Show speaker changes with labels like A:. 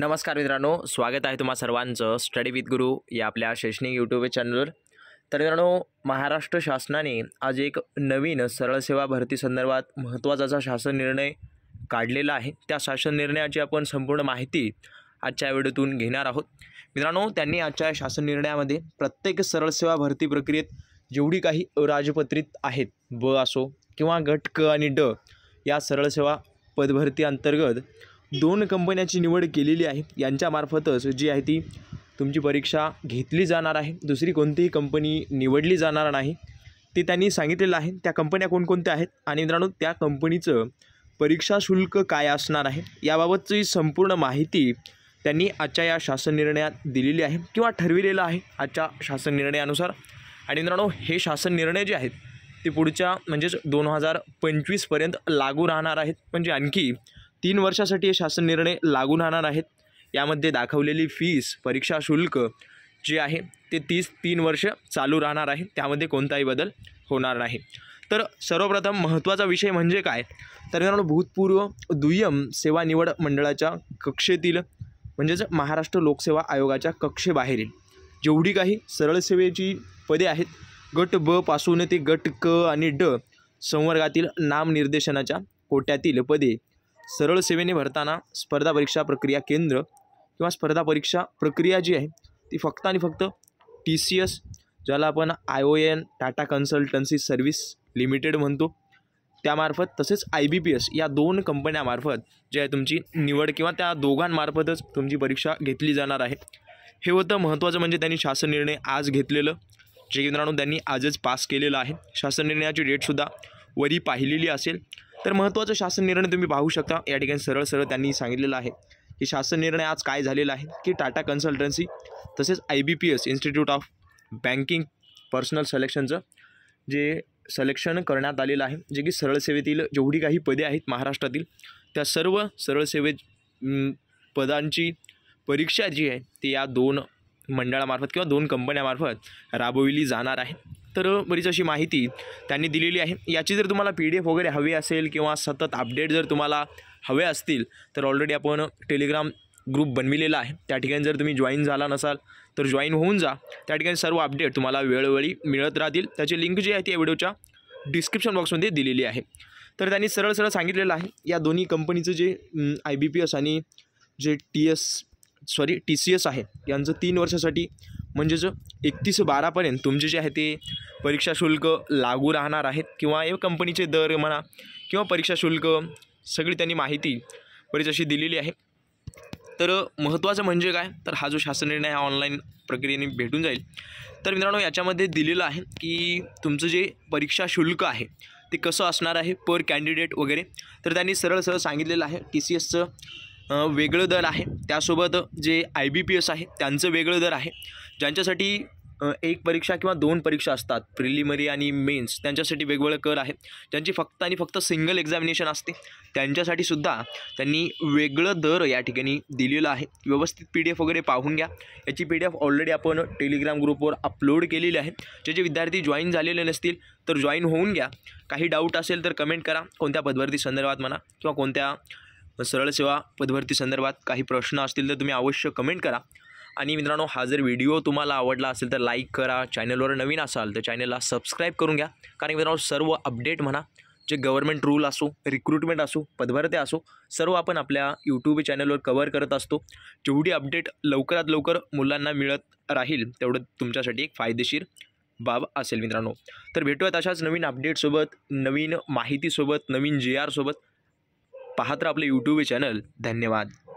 A: नमस्कार मित्रांनो स्वागत आहे तुम्हा सर्वांचं स्टडी विथ गुरु या आपल्या शैक्षणिक यूट्यूब चॅनलवर तर मित्रांनो महाराष्ट्र शासनाने आज एक नवीन सरळ सेवा भरती संदर्भात महत्त्वाचा शासन निर्णय काढलेला आहे त्या शासन निर्णयाची आपण संपूर्ण माहिती आजच्या व्हिडिओतून घेणार आहोत मित्रांनो त्यांनी आजच्या शासन निर्णयामध्ये प्रत्येक सरळ सेवा भरती प्रक्रियेत जेवढी काही अराजपत्रित आहेत ब असो किंवा गट क आणि ड या सरळ सेवा पदभरती अंतर्गत दोन कंपन्यांची निवड केलेली आहे यांच्यामार्फतच जी आहे ती तुमची परीक्षा घेतली जाणार आहे दुसरी कोणतीही कंपनी निवडली जाणार नाही ते त्यांनी सांगितलेलं आहे त्या कंपन्या कोणकोणत्या आहेत आणि मित्रांनो त्या कंपनीचं परीक्षा शुल्क काय असणार आहे याबाबतची संपूर्ण माहिती त्यांनी आजच्या या शासन निर्णयात दिलेली आहे किंवा ठरविलेलं आहे आजच्या शासन निर्णयानुसार आणि मित्रांनो हे शासन निर्णय जे आहेत ते पुढच्या म्हणजेच दोन हजार पंचवीसपर्यंत लागू राहणार आहेत म्हणजे आणखी तीन वर्षासाठी हे शासन निर्णय लागू राहणार आहेत यामध्ये दाखवलेली फीस परीक्षा शुल्क जे आहे ते तीस तीन वर्ष चालू राहणार आहे त्यामध्ये कोणताही बदल होणार नाही तर सर्वप्रथम महत्त्वाचा विषय म्हणजे काय तर मित्रांनो भूतपूर्व दुय्यम सेवा निवड मंडळाच्या कक्षेतील म्हणजेच महाराष्ट्र लोकसेवा आयोगाच्या कक्षेबाहेरील जेवढी काही सरळसेवेची पदे आहेत गट ब पासून ते गट क आणि ड संवर्गातील नामनिर्देशनाच्या कोट्यातील पदे सरळ सेवेने भरताना स्पर्धा परीक्षा प्रक्रिया केंद्र किंवा स्पर्धा परीक्षा प्रक्रिया जी आहे ती फक्त आणि फक्त टी सी एस ज्याला आपण I O N Tata consultancy service limited म्हणतो त्यामार्फत तसेच आय बी पी एस या दोन कंपन्यामार्फत जे आहे तुमची निवड किंवा त्या दोघांमार्फतच तुमची परीक्षा घेतली जाणार आहे हे होतं महत्त्वाचं म्हणजे त्यांनी शासन निर्णय आज घेतलेलं जे मित्रांनो त्यांनी आजच पास केलेलं आहे शासन निर्णयाची डेटसुद्धा वरी पाहिलेली असेल तर महत्त्वाचा शासन निर्णय तुम्ही पाहू शकता या ठिकाणी सरळ सरळ त्यांनी सांगितलेलं आहे की शासन निर्णय आज काय झालेला आहे की टाटा कन्सल्टन्सी तसेच I B P S institute of banking personal सलेक्शनचं जे सलेक्शन करण्यात आलेलं आहे जे की सरळ सेवेतील जेवढी काही पदे आहेत महाराष्ट्रातील त्या सर्व सरळ सेवे पदांची परीक्षा जी आहे ती या दोन मंडळामार्फत किंवा दोन कंपन्यामार्फत राबविली जाणार आहे तर बरीच अशी माहिती त्यांनी दिलेली आहे याची जर तुम्हाला पी डी एफ वगैरे हवी असेल किंवा सतत अपडेट जर तुम्हाला हवे असतील तर ऑलरेडी आपण टेलिग्राम ग्रुप बनविलेला आहे त्या ठिकाणी जर तुम्ही जॉईन झाला नसाल तर जॉईन होऊन जा त्या ठिकाणी सर्व अपडेट तुम्हाला वेळोवेळी मिळत राहतील त्याची लिंक जी आहे ती या व्हिडिओच्या डिस्क्रिप्शन बॉक्समध्ये दिलेली आहे तर त्यांनी सरळ सरळ सांगितलेलं आहे या दोन्ही कंपनीचं जे आय बी पी एस आणि जे T S sorry T C S आहे यांचं तीन वर्षासाठी म्हणजेच एकतीस बारापर्यंत तुमचे जे आहे ते परीक्षा शुल्क लागू राहणार आहेत किंवा या कंपनीचे दर म्हणा किंवा परीक्षा शुल्क सगळी त्यांनी माहिती अशी दिलेली आहे तर महत्त्वाचं म्हणजे काय तर हा जो शासन निर्णय हा ऑनलाईन प्रक्रियेने भेटून जाईल तर मित्रांनो याच्यामध्ये दिलेलं आहे की तुमचं जे परीक्षा शुल्क आहे ते कसं असणार आहे पर कॅन्डिडेट वगैरे तर त्यांनी सरळ सरळ सांगितलेलं आहे टी सी एसचं वेगळं दर आहे त्यासोबत जे आय बी पी एस आहे त्यांचं वेगळं दर आहे ज्यांच्यासाठी एक परीक्षा किंवा दोन परीक्षा असतात प्रिलिमरी आणि मेन्स त्यांच्यासाठी वेगवेगळं कर आहे ज्यांची फक्त आणि फक्त सिंगल एक्झामिनेशन असते त्यांच्यासाठी सुद्धा त्यांनी वेगळं दर या ठिकाणी दिलेलं आहे व्यवस्थित पी डी एफ वगैरे पाहून घ्या याची पी डी एफ ऑलरेडी आपण टेलिग्राम ग्रुपवर अपलोड केलेली आहे जे जे विद्यार्थी जॉईन झालेले नसतील तर जॉईन होऊन घ्या काही डाऊट असेल तर कमेंट करा कोणत्या पदवर्ती संदर्भात म्हणा किंवा कोणत्या व सरळ सेवा पदभरती संदर्भात काही प्रश्न असतील तर तुम्ही अवश्य कमेंट करा आणि मित्रांनो हा जर व्हिडिओ तुम्हाला आवडला असेल तर लाईक करा चॅनलवर नवीन असाल तर चॅनलला सबस्क्राईब करून घ्या कारण मित्रांनो सर्व अपडेट म्हणा जे गव्हर्मेंट रूल असो रिक्रुटमेंट असो पदभरते असो सर्व आपण आपल्या यूट्यूब चॅनलवर कवर करत असतो जेवढी अपडेट लवकरात लवकर मुलांना मिळत राहील तेवढं तुमच्यासाठी एक फायदेशीर बाब असेल मित्रांनो तर भेटूयात अशाच नवीन अपडेटसोबत नवीन माहितीसोबत नवीन जी आरसोबत पाहत राहा आपले यूट्यूब चॅनल धन्यवाद